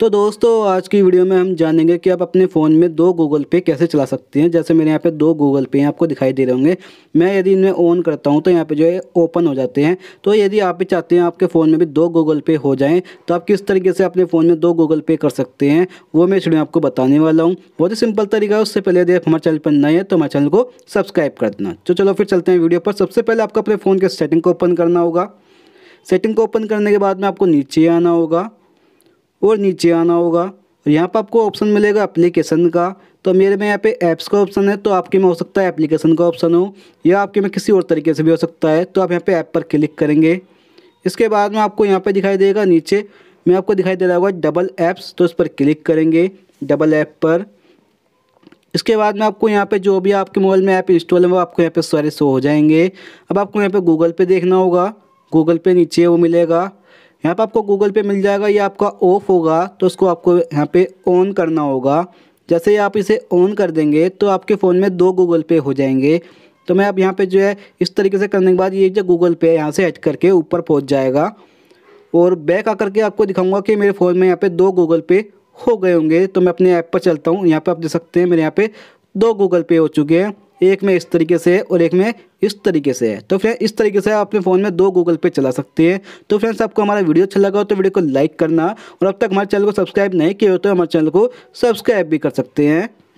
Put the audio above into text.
तो दोस्तों आज की वीडियो में हम जानेंगे कि आप अपने फ़ोन में दो गूगल पे कैसे चला सकते हैं जैसे मेरे यहाँ पे दो गूगल पे हैं आपको दिखाई दे रहे होंगे मैं यदि इनमें ऑन करता हूँ तो यहाँ पे जो है ओपन हो जाते हैं तो यदि आप भी चाहते हैं आपके फ़ोन में भी दो गूगल पे हो जाएँ तो आप किस तरीके से अपने फ़ोन में दो गूगल पे कर सकते हैं वो मैं इसमें आपको बताने वाला हूँ बहुत ही सिंपल तरीका है उससे पहले यदि हमारे चैनल पर नए हैं तो हमारे चैनल को सब्सक्राइब कर देना तो चलो फिर चलते हैं वीडियो पर सबसे पहले आपको अपने फ़ोन के सेटिंग को ओपन करना होगा सेटिंग को ओपन करने के बाद में आपको नीचे आना होगा और नीचे आना होगा और यहाँ पर आपको ऑप्शन मिलेगा एप्लीकेशन का तो मेरे में यहाँ पे ऐप्स का ऑप्शन है तो आपके में हो सकता है एप्लीकेशन का ऑप्शन हो या आपके में किसी और तरीके से भी हो सकता है तो आप यहाँ पे ऐप पर क्लिक करेंगे इसके बाद में आपको यहाँ पे दिखाई देगा नीचे मैं आपको दिखाई दे रहा होगा डबल ऐप्स तो इस पर क्लिक करेंगे डबल ऐप पर इसके बाद में आपको यहाँ पर जो भी आपके मोबाइल में ऐप इंस्टॉल है वो आपको यहाँ पर सारे शो हो जाएंगे अब आपको यहाँ पर गूगल पे देखना होगा गूगल पे नीचे वो मिलेगा यहाँ पे आपको गूगल पे मिल जाएगा ये आपका ऑफ होगा तो उसको आपको यहाँ पे ऑन करना होगा जैसे आप इसे ऑन कर देंगे तो आपके फ़ोन में दो गूगल पे हो जाएंगे तो मैं आप यहाँ पे जो है इस तरीके से करने के बाद ये जो गूगल पे यहाँ से हट करके ऊपर पहुँच जाएगा और बैक आ के आपको दिखाऊँगा कि मेरे फ़ोन में यहाँ पर दो गूगल पे हो गए होंगे तो मैं अपने ऐप पर चलता हूँ यहाँ पर आप देख सकते हैं मेरे यहाँ पर दो गूगल पे हो चुके हैं एक में इस तरीके से है और एक में इस तरीके से है तो फ्रेंड इस तरीके से आप अपने फ़ोन में दो गूगल पे चला सकते हैं तो फ्रेंड्स आपको हमारा वीडियो अच्छा लगा हो तो वीडियो को लाइक करना और अब तक हमारे चैनल को सब्सक्राइब नहीं किया हो तो हमारे चैनल को सब्सक्राइब भी कर सकते हैं